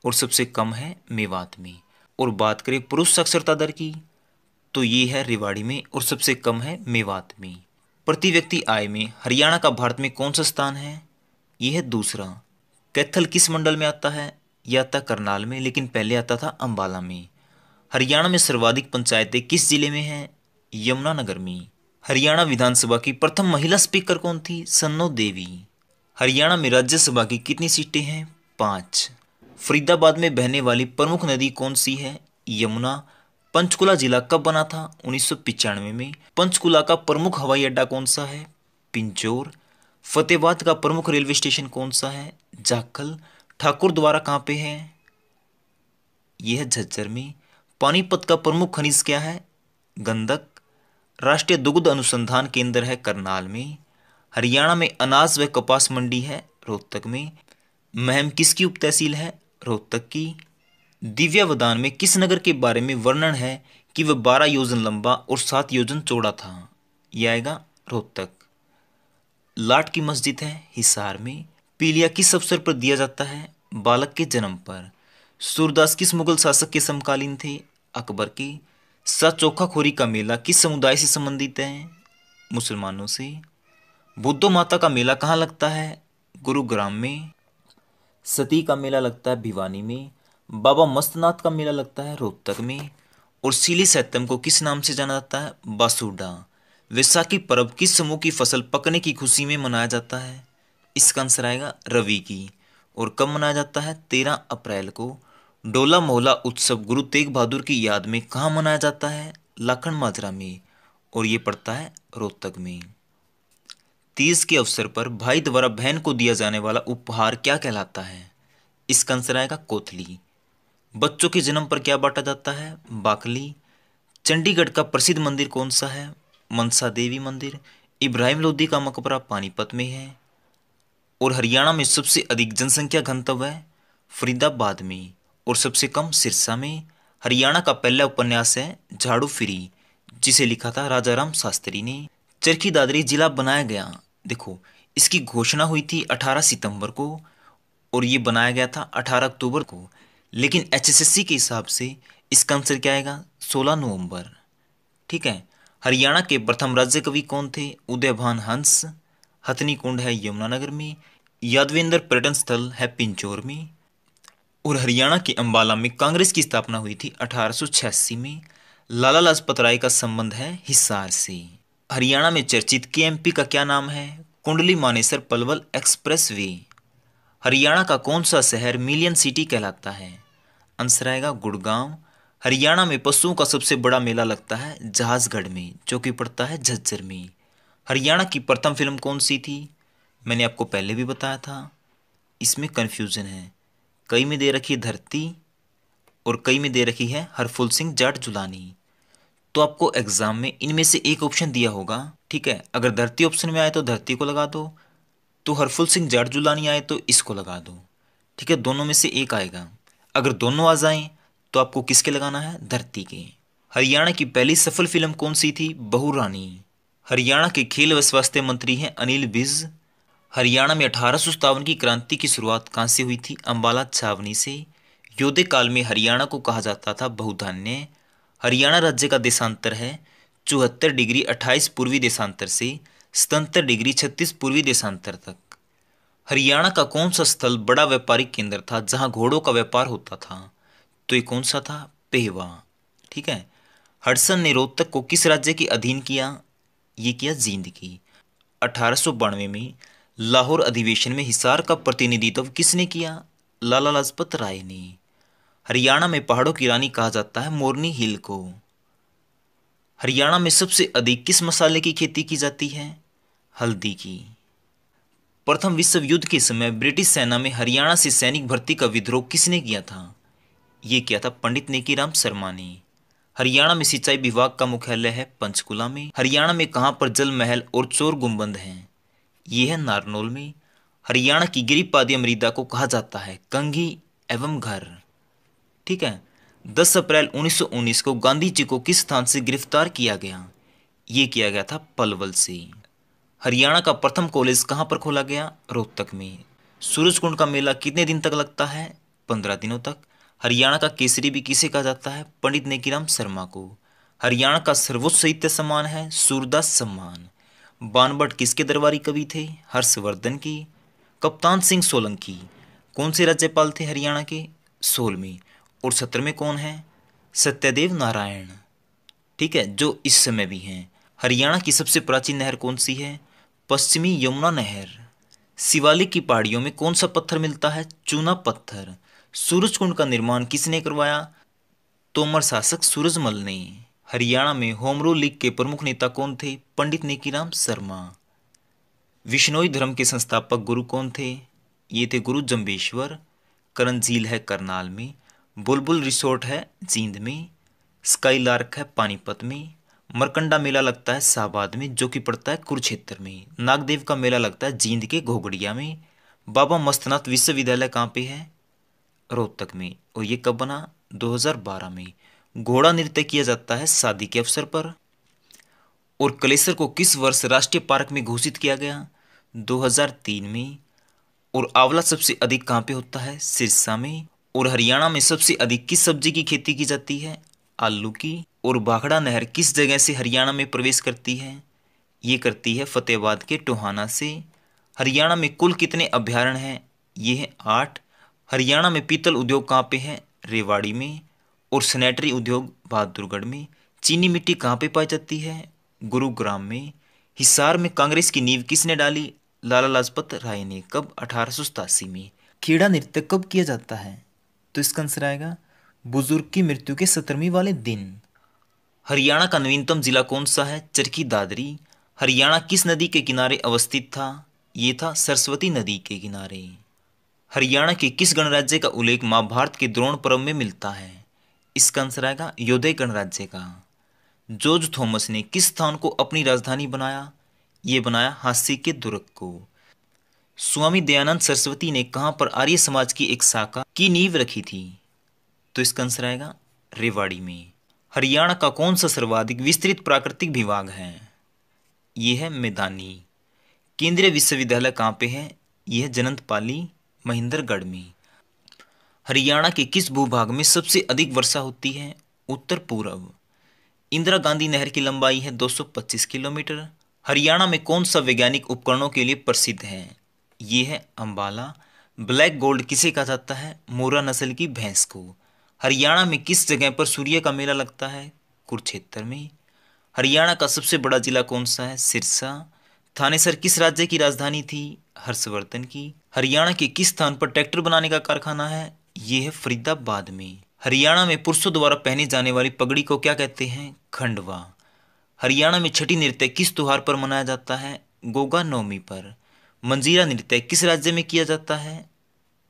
और सबसे कम है मेवात में और बात करें पुरुष साक्षरता दर की तो ये है रेवाड़ी में और सबसे कम है मेवात में प्रति व्यक्ति आय में हरियाणा का भारत में कौन सा स्थान है यह है दूसरा कैथल किस मंडल में आता है यह आता करनाल में लेकिन पहले आता था अम्बाला में हरियाणा में सर्वाधिक पंचायतें किस जिले में हैं यमुनानगर में हरियाणा विधानसभा की प्रथम महिला स्पीकर कौन थी सन्नो देवी हरियाणा में राज्यसभा की कितनी सीटें हैं पाँच फरीदाबाद में बहने वाली प्रमुख नदी कौन सी है यमुना पंचकुला जिला कब बना था उन्नीस में पंचकुला का प्रमुख हवाई अड्डा कौन सा है पिंजोर फतेहबाद का प्रमुख रेलवे स्टेशन कौन सा है जाखल ठाकुर द्वारा कहाँ पे है यह झज्जर में पानीपत का प्रमुख खनिज क्या है गंदक राष्ट्रीय दुग्ध अनुसंधान केंद्र है करनाल में हरियाणा में अनाज व कपास मंडी है रोहतक में महम किसकी उप तहसील है रोहतक की दिव्यावदान में किस नगर के बारे में वर्णन है कि वह बारह योजन लंबा और सात योजन चौड़ा था यह आएगा रोहतक लाट की मस्जिद है हिसार में पीलिया किस अवसर पर दिया जाता है बालक के जन्म पर सूरदास किस मुगल शासक के समकालीन थे अकबर के सचोखाखोरी का मेला किस समुदाय से संबंधित है मुसलमानों से बुद्धो माता का मेला कहाँ लगता है गुरुग्राम में सती का मेला लगता है भिवानी में बाबा मस्तनाथ का मेला लगता है रोहतक में और सीली सैतम को किस नाम से जाना जाता है बासुडा वैसाखी पर्व किस समूह की फसल पकने की खुशी में मनाया जाता है इसका आंसर आएगा रवि की और कब मनाया जाता है तेरह अप्रैल को डोला मोहला उत्सव गुरु तेग बहादुर की याद में कहाँ मनाया जाता है लखन माजरा में और ये पड़ता है रोहतक में तीज के अवसर पर भाई द्वारा बहन को दिया जाने वाला उपहार क्या कहलाता है इस आंसर आएगा कोथली बच्चों के जन्म पर क्या बांटा जाता है बाकली चंडीगढ़ का प्रसिद्ध मंदिर कौन सा है मनसा देवी मंदिर इब्राहिम लोधी का मकबरा पानीपत में है और हरियाणा में सबसे अधिक जनसंख्या गंतव्य है फरीदाबाद में और सबसे कम सिरसा में हरियाणा का पहला उपन्यास है झाड़ू फिरी जिसे लिखा था राजा राम शास्त्री ने चरखी दादरी जिला बनाया गया देखो इसकी घोषणा हुई थी 18 सितंबर को और ये बनाया गया था 18 अक्टूबर को लेकिन एच के हिसाब से इसका आंसर क्या आएगा 16 नवंबर ठीक है हरियाणा के प्रथम राज्य कवि कौन थे उदयभान हंस हथनी कुंड है यमुनानगर में यादवेंद्र पर्यटन स्थल है पिंचौर में और हरियाणा के अंबाला में कांग्रेस की स्थापना हुई थी अठारह में लाला लाजपत राय का संबंध है हिसार से हरियाणा में चर्चित के का क्या नाम है कुंडली मानेसर पलवल एक्सप्रेस वे हरियाणा का कौन सा शहर मिलियन सिटी कहलाता है आंसर आएगा गुड़गांव हरियाणा में पशुओं का सबसे बड़ा मेला लगता है जहाजगढ़ में जो कि पड़ता है झज्जर में हरियाणा की प्रथम फिल्म कौन सी थी मैंने आपको पहले भी बताया था इसमें कन्फ्यूज़न है कई में दे रखी धरती और कई में दे रखी है हरफुल सिंह जाट जुलानी तो आपको एग्ज़ाम में इनमें से एक ऑप्शन दिया होगा ठीक है अगर धरती ऑप्शन में आए तो धरती को लगा दो तो हरफुल सिंह जाट जुलानी आए तो इसको लगा दो ठीक है दोनों में से एक आएगा अगर दोनों आ जाएं तो आपको किसके लगाना है धरती के हरियाणा की पहली सफल फिल्म कौन सी थी बहुरानी हरियाणा के खेल व स्वास्थ्य मंत्री हैं अनिल बिज हरियाणा में अठारह की क्रांति की शुरुआत कहाँ से हुई थी अम्बाला छावनी से योद्धे काल में हरियाणा को कहा जाता था बहुधान्य हरियाणा राज्य का देशांतर है चौहत्तर डिग्री अट्ठाईस पूर्वी देशांतर से सतहत्तर डिग्री छत्तीस पूर्वी देशांतर तक हरियाणा का कौन सा स्थल बड़ा व्यापारिक केंद्र था जहाँ घोड़ों का व्यापार होता था तो ये कौन सा था पेहवा ठीक है हडसन ने रोहतक को किस राज्य के अधीन किया ये किया जींद की अठारह में लाहौर अधिवेशन में हिसार का प्रतिनिधित्व किसने किया लाला लाजपत राय ने हरियाणा में पहाड़ों की रानी कहा जाता है मोरनी हिल को हरियाणा में सबसे अधिक किस मसाले की खेती की जाती है हल्दी की प्रथम विश्व युद्ध के समय ब्रिटिश सेना में हरियाणा से सैनिक भर्ती का विद्रोह किसने किया था ये किया था पंडित नेकीराम शर्मा ने हरियाणा में सिंचाई विभाग का मुख्यालय है पंचकुला में हरियाणा में कहाँ पर जल महल और चोर गुम्बंद हैं ये है नारनौल में हरियाणा की गिरिपादी अमरीदा को कहा जाता है कंगी एवं घर ठीक है 10 अप्रैल 1919 को गांधी जी को किस स्थान से गिरफ्तार किया गया ये किया गया था पलवल से हरियाणा का प्रथम कॉलेज कहाँ पर खोला गया रोहतक में सूरज कुंड का मेला कितने दिन तक लगता है पंद्रह दिनों तक हरियाणा का केसरी भी किसे कहा जाता है पंडित नेकीराम शर्मा को हरियाणा का सर्वोच्च साहित्य सम्मान है सूरदास सम्मान बानबट किसके दरबारी कवि थे हर्षवर्धन की कप्तान सिंह सोलंकी कौन से राज्यपाल थे हरियाणा के सोलहवीं और सत्रहवें कौन है सत्यदेव नारायण ठीक है जो इस समय भी हैं हरियाणा की सबसे प्राचीन नहर कौन सी है पश्चिमी यमुना नहर शिवालिक की पहाड़ियों में कौन सा पत्थर मिलता है चूना पत्थर सूरज कुंड का निर्माण किसने करवाया तोमर शासक सूरजमल ने हरियाणा में होम रूल लीग के प्रमुख नेता कौन थे पंडित नेकीराम शर्मा विश्नोई धर्म के संस्थापक गुरु कौन थे ये थे गुरु जम्बेश्वर करण झील है करनाल में बुलबुल रिसोर्ट है जींद में स्काई लार्क है पानीपत में मरकंडा मेला लगता है शाहबाद में जो कि पड़ता है कुरुक्षेत्र में नागदेव का मेला लगता है जींद के घोगड़िया में बाबा मस्तनाथ विश्वविद्यालय कहाँ पे है रोहतक में और ये कब बना 2012 में घोड़ा नृत्य किया जाता है शादी के अवसर पर और कलेसर को किस वर्ष राष्ट्रीय पार्क में घोषित किया गया 2003 में और आंवला सबसे अधिक कहाँ पे होता है सिरसा में और हरियाणा में सबसे अधिक किस सब्जी की खेती की जाती है आलू की और भाखड़ा नहर किस जगह से हरियाणा में प्रवेश करती है ये करती है फतेहाबाद के टोहाना से हरियाणा में कुल कितने अभ्यारण्य हैं ये हैं आठ हरियाणा में पीतल उद्योग कहाँ पे है रेवाड़ी में और सैनेटरी उद्योग बहादुरगढ़ में चीनी मिट्टी कहाँ पे पाई जाती है गुरुग्राम में हिसार में कांग्रेस की नींव किसने डाली लाला लाजपत राय ने कब अठारह में खेड़ा नृत्य कब किया जाता है तो इसका आंसर आएगा बुजुर्ग की मृत्यु के सत्रहवीं वाले दिन हरियाणा का नवीनतम जिला कौन सा है चरखी दादरी हरियाणा किस नदी के किनारे अवस्थित था ये था सरस्वती नदी के किनारे हरियाणा के किस गणराज्य का उल्लेख महाभारत के द्रोण पर्व में मिलता है इसका आंसर आएगा योदय गणराज्य का जॉर्ज थॉमस ने किस स्थान को अपनी राजधानी बनाया ये बनाया हासी के दुर्ग को स्वामी दयानंद सरस्वती ने कहाँ पर आर्य समाज की एक शाखा की नींव रखी थी तो इसका आंसर आएगा रेवाड़ी में हरियाणा का कौन सा सर्वाधिक विस्तृत प्राकृतिक विभाग है यह है मैदानी केंद्रीय विश्वविद्यालय कहाँ पे है यह जनंतपाली महेंद्रगढ़ में हरियाणा के किस भूभाग में सबसे अधिक वर्षा होती है उत्तर पूर्व इंदिरा गांधी नहर की लंबाई है 225 किलोमीटर हरियाणा में कौन सा वैज्ञानिक उपकरणों के लिए प्रसिद्ध है ये है अंबाला ब्लैक गोल्ड किसे कहा जाता है मोरा नस्ल की भैंस को हरियाणा में किस जगह पर सूर्य का मेला लगता है कुरुक्षेत्र में हरियाणा का सबसे बड़ा जिला कौन सा है सिरसा थानेसर किस राज्य की राजधानी थी हर्षवर्धन की हरियाणा के किस स्थान पर ट्रैक्टर बनाने का कारखाना है ये है फरीदाबाद में हरियाणा में पुरुषों द्वारा पहनी जाने वाली पगड़ी को क्या कहते हैं खंडवा हरियाणा में छठी नृत्य किस त्योहार पर मनाया जाता है गोगा नवमी पर मंजीरा नृत्य किस राज्य में किया जाता है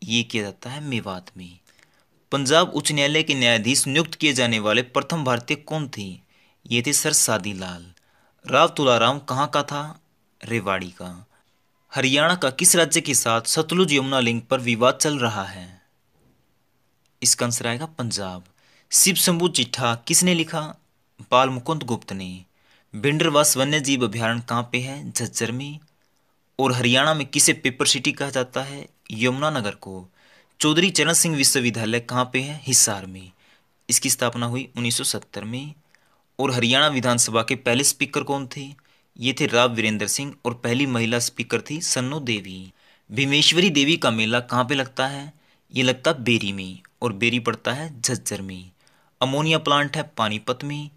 ये किया जाता है मेवात में पंजाब उच्च न्यायालय के न्यायाधीश नियुक्त किए जाने वाले प्रथम भारतीय कौन थे ये थे सर सादी लाल राव तुलाराम कहाँ का था रेवाड़ी का हरियाणा का किस राज्य के साथ सतलुज यमुना लिंक पर विवाद चल रहा है इसका आंसर आएगा पंजाब शिव शंभु चिट्ठा किसने लिखा बाल मुकुंद गुप्त ने बिंडरवास वन्य जीव अभ्यारण कहाँ पे है झज्जर में और हरियाणा में किसे पेपर सिटी कहा जाता है यमुनानगर को चौधरी चरण सिंह विश्वविद्यालय कहाँ पे है हिसार में इसकी स्थापना हुई 1970 में और हरियाणा विधानसभा के पहले स्पीकर कौन थे ये थे राव वीरेंद्र सिंह और पहली महिला स्पीकर थी सन्नो देवी भीमेश्वरी देवी का मेला कहाँ पे लगता है ये लगता है बेरी में और बेरी पड़ता है झज्जर में अमोनिया प्लांट है पानीपत में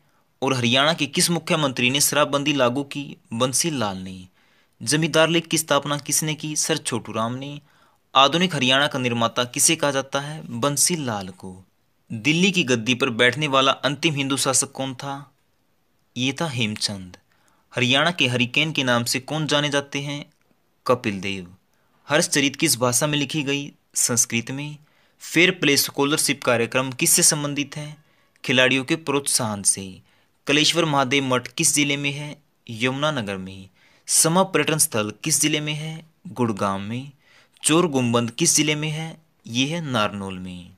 और हरियाणा के किस मुख्यमंत्री ने शराबबंदी लागू की बंसी लाल ने जमींदार लीग की स्थापना किसने की सर छोटू राम ने आधुनिक हरियाणा का निर्माता किसे कहा जाता है बंसी लाल को दिल्ली की गद्दी पर बैठने वाला अंतिम हिंदू शासक कौन था ये था हेमचंद हरियाणा के हरिकेन के नाम से कौन जाने जाते हैं कपिल देव हर्षचरित किस भाषा में लिखी गई संस्कृत में फेयर प्ले स्कॉलरशिप कार्यक्रम किससे संबंधित है खिलाड़ियों के प्रोत्साहन से कलेश्वर महादेव मठ किस जिले में है यमुनानगर में समा पर्यटन स्थल किस जिले में है गुड़गांव में चोर गुम्बंद किस जिले में है ये है नारनौल में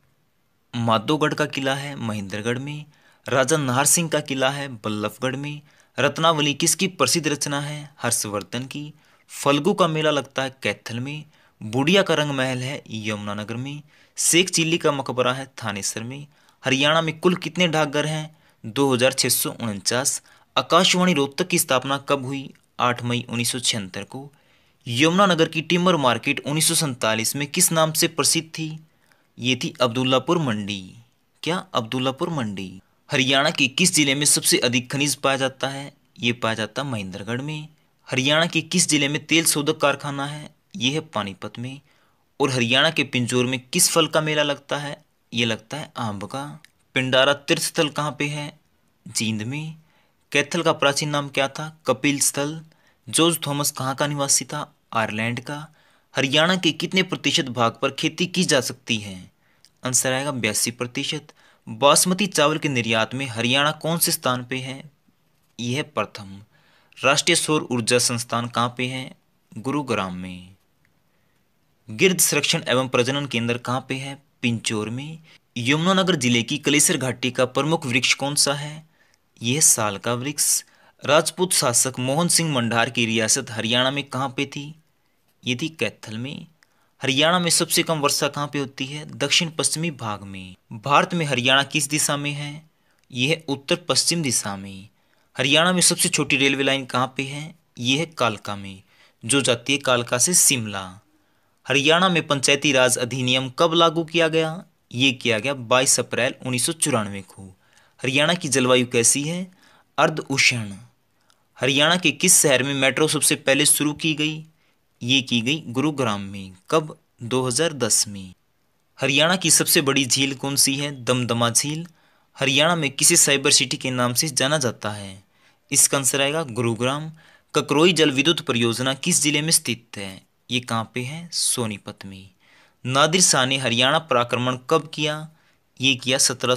माधोगढ़ का किला है महेंद्रगढ़ में राजा नाहर सिंह का किला है बल्लभगढ़ में रत्नावली किसकी प्रसिद्ध रचना है हर्षवर्धन की फल्गू का मेला लगता है कैथल में बुढ़िया का रंग महल है यमुनानगर में शेख चिल्ली का मकबरा है थानेसर में हरियाणा में कुल कितने डाकघर हैं दो हज़ार छह सौ उनचास आकाशवाणी रोहतक की स्थापना कब हुई आठ मई उन्नीस सौ छिहत्तर को यमुनानगर की टिमर मार्केट उन्नीस में किस नाम से प्रसिद्ध थी ये थी अब्दुल्लापुर मंडी क्या अब्दुल्लापुर मंडी हरियाणा के किस जिले में सबसे अधिक खनिज पाया जाता है ये पाया जाता महेंद्रगढ़ में हरियाणा के किस जिले में तेल शोधक कारखाना है ये है पानीपत में और हरियाणा के पिंजौर में किस फल का मेला लगता है ये लगता है आम्ब का पिंडारा तीर्थ स्थल कहाँ पे है जींद में कैथल का प्राचीन नाम क्या था कपिल स्थल जॉर्ज थॉमस कहाँ का निवासी था आयरलैंड का हरियाणा के कितने प्रतिशत भाग पर खेती की जा सकती है आंसर आएगा बयासी प्रतिशत बासमती चावल के निर्यात में हरियाणा कौन से स्थान पे है यह प्रथम राष्ट्रीय सौर ऊर्जा संस्थान कहाँ पे है गुरुग्राम में गिर्द संरक्षण एवं प्रजनन केंद्र कहाँ पे है पिंचोर में यमुनानगर जिले की कलेसर घाटी का प्रमुख वृक्ष कौन सा है यह साल का वृक्ष राजपूत शासक मोहन सिंह मंडार की रियासत हरियाणा में कहाँ पे थी ये थी कैथल में हरियाणा में सबसे कम वर्षा कहाँ पे होती है दक्षिण पश्चिमी भाग में भारत में हरियाणा किस दिशा में है यह उत्तर पश्चिम दिशा में हरियाणा में सबसे छोटी रेलवे लाइन कहाँ पे है यह है कालका में जो जाती है कालका से शिमला हरियाणा में पंचायती राज अधिनियम कब लागू किया गया ये किया गया 22 अप्रैल उन्नीस को हरियाणा की जलवायु कैसी है अर्ध उष्ण हरियाणा के किस शहर में मेट्रो सबसे पहले शुरू की गई ये की गई गुरुग्राम में कब 2010 में हरियाणा की सबसे बड़ी झील कौन सी है दमदमा झील हरियाणा में किसे साइबर सिटी के नाम से जाना जाता है इसका आंसर आएगा गुरुग्राम ककरोई जल विद्युत परियोजना किस जिले में स्थित है ये कहाँ पे है सोनीपत में नादिर शाह ने हरियाणा पराक्रमण कब किया ये किया सत्रह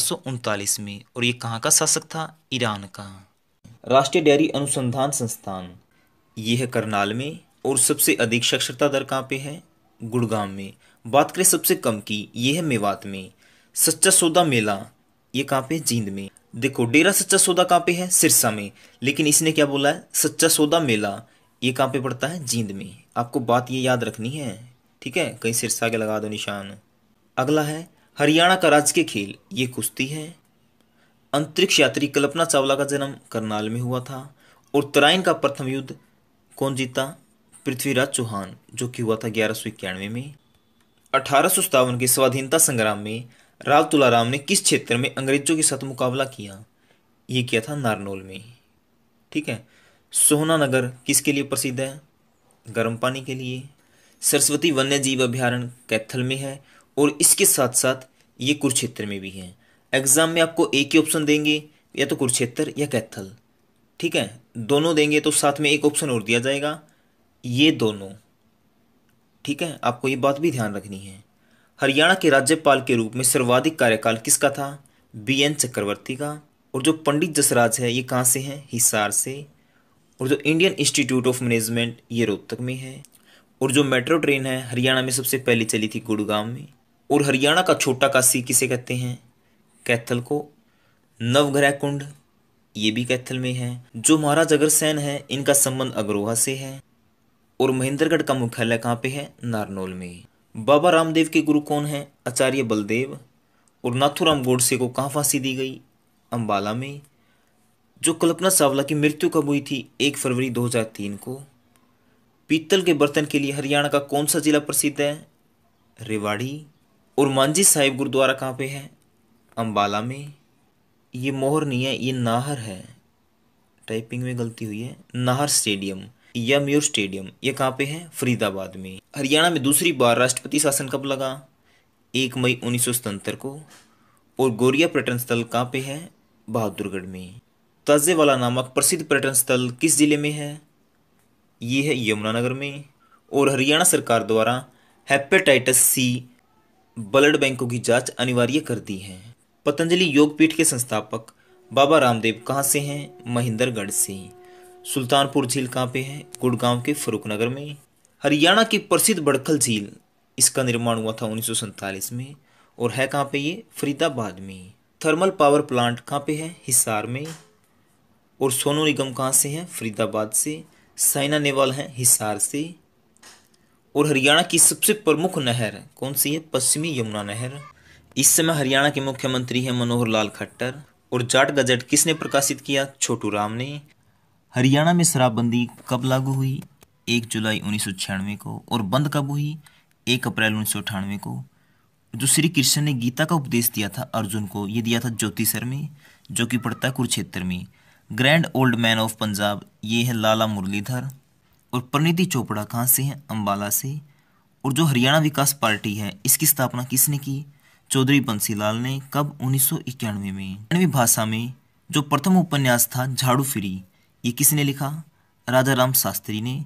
में और ये कहाँ का शासक था ईरान का राष्ट्रीय डेयरी अनुसंधान संस्थान ये है करनाल में और सबसे अधिक साक्षरता दर कहाँ पे है गुड़गांव में बात करें सबसे कम की ये है मेवात में सच्चा सौदा मेला ये कहाँ पे जींद में देखो डेरा सच्चा सौदा कहाँ पे है सिरसा में लेकिन इसने क्या बोला है सच्चा सौदा मेला ये कहाँ पे पड़ता है जींद में आपको बात ये याद रखनी है ठीक है कहीं सिरसा के लगा दो निशान अगला है हरियाणा का राजकीय खेल ये कुश्ती है अंतरिक्ष यात्री कल्पना चावला का जन्म करनाल में हुआ था और तराइन का प्रथम युद्ध कौन जीता पृथ्वीराज चौहान जो कि हुआ था ग्यारह सौ इक्यानवे में अठारह के स्वाधीनता संग्राम में राव तुलाराम ने किस क्षेत्र में अंग्रेजों के साथ मुकाबला किया ये किया था नारनौल में ठीक है सोहना नगर किसके लिए प्रसिद्ध है गर्म पानी के लिए सरस्वती वन्य जीव अभ्यारण्य कैथल में है और इसके साथ साथ ये कुरुक्षेत्र में भी है एग्ज़ाम में आपको एक ही ऑप्शन देंगे या तो कुरुक्षेत्र या कैथल ठीक है दोनों देंगे तो साथ में एक ऑप्शन और दिया जाएगा ये दोनों ठीक है आपको ये बात भी ध्यान रखनी है हरियाणा के राज्यपाल के रूप में सर्वाधिक कार्यकाल किसका था बी एन चक्रवर्ती का और जो पंडित जसराज है ये कहाँ से हैं हिसार से और जो इंडियन इंस्टीट्यूट ऑफ मैनेजमेंट ये रोहतक में है और जो मेट्रो ट्रेन है हरियाणा में सबसे पहले चली थी गुड़गांव में और हरियाणा का छोटा काशी किसे कहते हैं कैथल को नवग्रह कुंड ये भी कैथल में है जो महाराज अग्रसेन है इनका संबंध अग्रोहा से है और महेंद्रगढ़ का मुख्यालय कहाँ पे है नारनौल में बाबा रामदेव के गुरु कौन हैं आचार्य बलदेव और नाथुराम गोडसे को कहाँ फांसी दी गई अम्बाला में जो कल्पना चावला की मृत्यु कब हुई थी एक फरवरी 2003 को पीतल के बर्तन के लिए हरियाणा का कौन सा जिला प्रसिद्ध है रेवाड़ी और मांझी साहिब गुरुद्वारा कहाँ पे है अम्बाला में ये मोहर नहीं है ये नाहर है टाइपिंग में गलती हुई है नाहर स्टेडियम या म्यूर स्टेडियम ये कहाँ पे है फरीदाबाद में हरियाणा में दूसरी बार राष्ट्रपति शासन कब लगा एक मई उन्नीस को और गोरिया पर्यटन स्थल कहाँ पे है बहादुरगढ़ में ताजेवाला नामक प्रसिद्ध पर्यटन स्थल किस ज़िले में है ये है यमुनानगर में और हरियाणा सरकार द्वारा हेपेटाइटिस सी ब्लड बैंकों की जांच अनिवार्य कर दी है पतंजलि योगपीठ के संस्थापक बाबा रामदेव कहाँ से हैं महेंद्रगढ़ से सुल्तानपुर झील कहाँ पे है गुड़गांव के फरूखनगर में हरियाणा की प्रसिद्ध बड़खल झील इसका निर्माण हुआ था उन्नीस में और है कहाँ पे ये फरीदाबाद में थर्मल पावर प्लांट कहाँ पे है हिसार में और सोनू निगम कहाँ से हैं फरीदाबाद से साइना नेवाल हैं हिसार से और हरियाणा की सबसे प्रमुख नहर कौन सी है पश्चिमी यमुना नहर इस समय हरियाणा के मुख्यमंत्री हैं मनोहर लाल खट्टर और जाट गजट किसने प्रकाशित किया छोटू राम ने हरियाणा में शराबबंदी कब लागू हुई एक जुलाई उन्नीस को और बंद कब हुई एक अप्रैल उन्नीस को जो श्री कृष्ण ने गीता का उपदेश दिया था अर्जुन को ये दिया था ज्योतिसर में जो कि पड़ता है कुरुक्षेत्र में grand old man of Punjab ये है लाला मुरलीधर और परिणीति चोपड़ा कहाँ से है अम्बाला से और जो हरियाणा विकास पार्टी है इसकी स्थापना किसने की चौधरी बंसी लाल ने कब उन्नीस सौ इक्यानवे में हरियाणवी भाषा में जो प्रथम उपन्यास था झाड़ू फिरी ये किसने लिखा राजा राम शास्त्री ने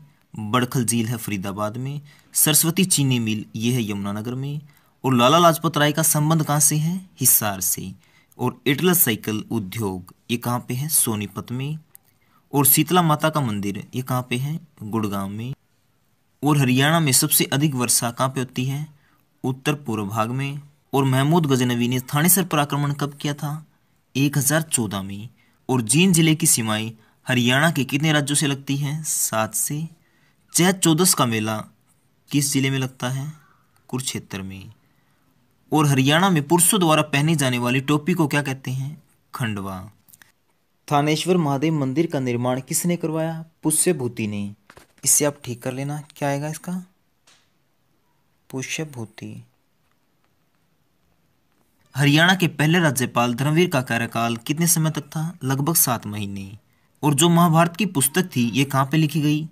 बड़खल झील है फरीदाबाद में सरस्वती चीनी मिल ये है यमुनानगर में और लाला लाजपत राय का संबंध कहाँ से है हिसार से और इटला साइकिल उद्योग ये कहाँ पे है सोनीपत में और शीतला माता का मंदिर ये कहाँ पे है गुड़गांव में और हरियाणा में सबसे अधिक वर्षा कहाँ पे होती है उत्तर पूर्व भाग में और महमूद गजनवी ने थानेसर पर आक्रमण कब किया था 1014 में और जींद जिले की सीमाएं हरियाणा के कितने राज्यों से लगती हैं सात से चैत चौदस का मेला किस जिले में लगता है कुरुक्षेत्र में और हरियाणा में पुरुषों द्वारा पहनी जाने वाली टोपी को क्या कहते हैं खंडवा थानेश्वर महादेव मंदिर का निर्माण किसने करवाया पुष्यभूति ने इससे आप ठीक कर लेना क्या आएगा इसका पुष्यभूति हरियाणा के पहले राज्यपाल धर्मवीर का कार्यकाल कितने समय तक था लगभग सात महीने और जो महाभारत की पुस्तक थी ये कहाँ पे लिखी गई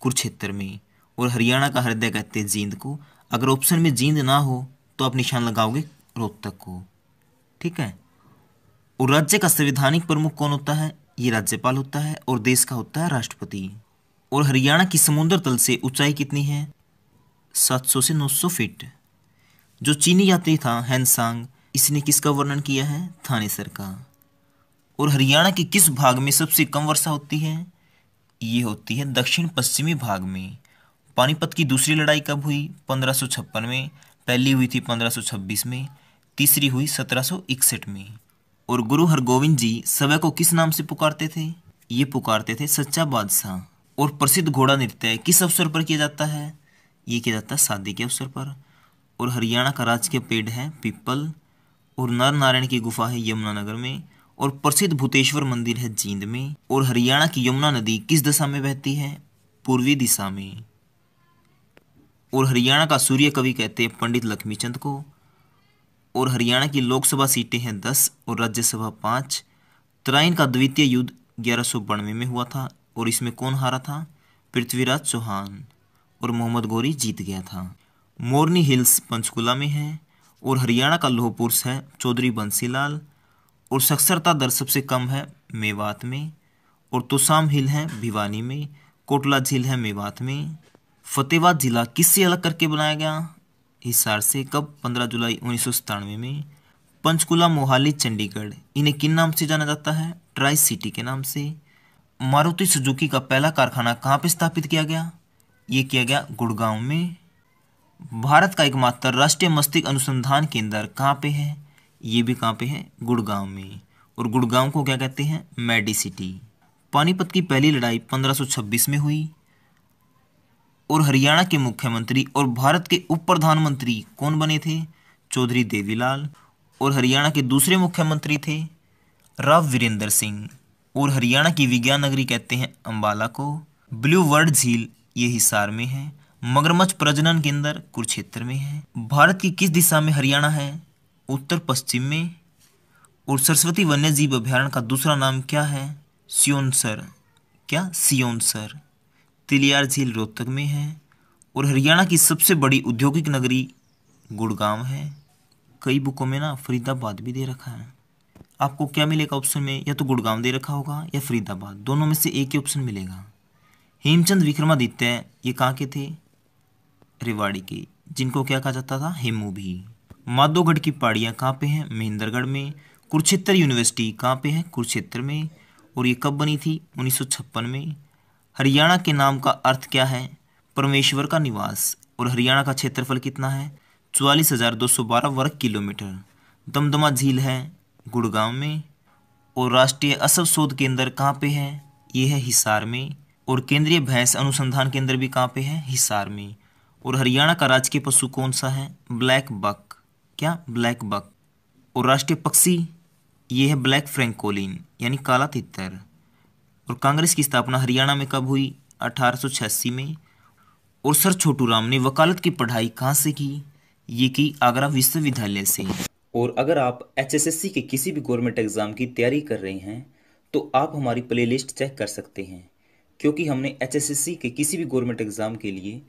कुरुक्षेत्र में और हरियाणा का हृदय कहते हैं जींद को अगर ऑप्शन में जींद ना हो तो आप निशान लगाओगे रोहतक को ठीक है और राज्य का संवैधानिक प्रमुख कौन होता है ये राज्यपाल होता है और देश का होता है राष्ट्रपति और हरियाणा की समुद्र तल से ऊंचाई कितनी है 700 से 900 फीट जो चीनी यात्री था हैंसांग इसने किसका वर्णन किया है थानेसर का और हरियाणा के किस भाग में सबसे कम वर्षा होती है ये होती है दक्षिण पश्चिमी भाग में पानीपत की दूसरी लड़ाई कब हुई पंद्रह में पहली हुई थी 1526 में तीसरी हुई 1761 में और गुरु हरगोविंद जी सभा को किस नाम से पुकारते थे ये पुकारते थे सच्चा बादशाह और प्रसिद्ध घोड़ा नृत्य किस अवसर पर किया जाता है ये किया जाता है शादी के अवसर पर और हरियाणा का राजकीय पेड़ है पीपल और नर नारायण की गुफा है यमुनानगर में और प्रसिद्ध भूतेश्वर मंदिर है जींद में और हरियाणा की यमुना नदी किस दिशा में बहती है पूर्वी दिशा में और हरियाणा का सूर्य कवि कहते हैं पंडित लक्ष्मीचंद को और हरियाणा की लोकसभा सीटें हैं दस और राज्यसभा पाँच तराइन का द्वितीय युद्ध ग्यारह सौ बानवे में हुआ था और इसमें कौन हारा था पृथ्वीराज चौहान और मोहम्मद गौरी जीत गया था मोरनी हिल्स पंचकुला में है और हरियाणा का लोह पुरुष है चौधरी बंसीलाल और साक्षरता दर सबसे कम है मेवात में और तुसाम हिल है भिवानी में कोटला झील है मेवात में फतेहाबाद ज़िला किससे अलग करके बनाया गया हिसार से कब 15 जुलाई उन्नीस में पंचकुला मोहाली चंडीगढ़ इन्हें किन नाम से जाना जाता है ट्राई सिटी के नाम से मारुति सुजुकी का पहला कारखाना कहाँ पर स्थापित किया गया ये किया गया गुड़गांव में भारत का एकमात्र राष्ट्रीय मस्तिष्क अनुसंधान केंद्र कहाँ पे है ये भी कहाँ पे है गुड़गांव में और गुड़गांव को क्या कहते हैं मेडी सिटी पानीपत की पहली लड़ाई 1526 में हुई और हरियाणा के मुख्यमंत्री और भारत के उप प्रधानमंत्री कौन बने थे चौधरी देवीलाल और हरियाणा के दूसरे मुख्यमंत्री थे राव वीरेंद्र सिंह और हरियाणा की विज्ञान नगरी कहते हैं अम्बाला को ब्लू वर्ड झील ये हिसार में है मगरमच्छ प्रजनन केंद्र कुरुक्षेत्र में है भारत की किस दिशा में हरियाणा है उत्तर पश्चिम में और सरस्वती वन्यजीव जीव अभ्यारण्य का दूसरा नाम क्या है सियोनसर क्या सियोनसर तिलियार झील रोहतक में है और हरियाणा की सबसे बड़ी औद्योगिक नगरी गुड़गांव है कई बुकों में ना फरीदाबाद भी दे रखा है आपको क्या मिलेगा ऑप्शन में या तो गुड़गांव दे रखा होगा या फरीदाबाद दोनों में से एक ही ऑप्शन मिलेगा हेमचंद विक्रमादित्य ये कहाँ के थे रेवाड़ी के जिनको क्या कहा जाता था हेमू भी माधोगढ़ की पहाड़ियाँ कहाँ पे हैं महेंद्रगढ़ में कुरुक्षेत्र यूनिवर्सिटी कहाँ पे है कुरुक्षेत्र में और ये कब बनी थी उन्नीस में हरियाणा के नाम का अर्थ क्या है परमेश्वर का निवास और हरियाणा का क्षेत्रफल कितना है चवालीस हज़ार दो सौ बारह वर्ग किलोमीटर दमदमा झील है गुड़गांव में और राष्ट्रीय असव शोध केंद्र कहाँ पे है ये है हिसार में और केंद्रीय भैंस अनुसंधान केंद्र भी कहाँ पे है हिसार में और हरियाणा का राजकीय पशु कौन सा है ब्लैक बक क्या ब्लैक बक और राष्ट्रीय पक्षी ये है ब्लैक फ्रेंकोलिन यानी काला तितर और कांग्रेस की स्थापना हरियाणा में कब हुई अठारह में और सर छोटू राम ने वकालत की पढ़ाई कहाँ से की ये की आगरा विश्वविद्यालय से और अगर आप एचएसएससी के किसी भी गवर्नमेंट एग्ज़ाम की तैयारी कर रहे हैं तो आप हमारी प्लेलिस्ट चेक कर सकते हैं क्योंकि हमने एचएसएससी के किसी भी गवर्नमेंट एग्ज़ाम के लिए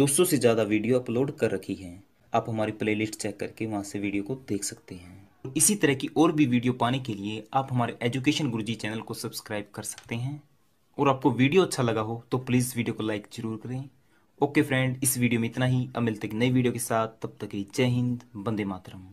200 से ज़्यादा वीडियो अपलोड कर रखी हैं आप हमारी प्लेलिस्ट चेक करके वहाँ से वीडियो को देख सकते हैं तो इसी तरह की और भी वीडियो पाने के लिए आप हमारे एजुकेशन गुरुजी चैनल को सब्सक्राइब कर सकते हैं और आपको वीडियो अच्छा लगा हो तो प्लीज़ वीडियो को लाइक ज़रूर करें ओके फ्रेंड इस वीडियो में इतना ही अब मिलते एक नई वीडियो के साथ तब तक जय हिंद बंदे मातरम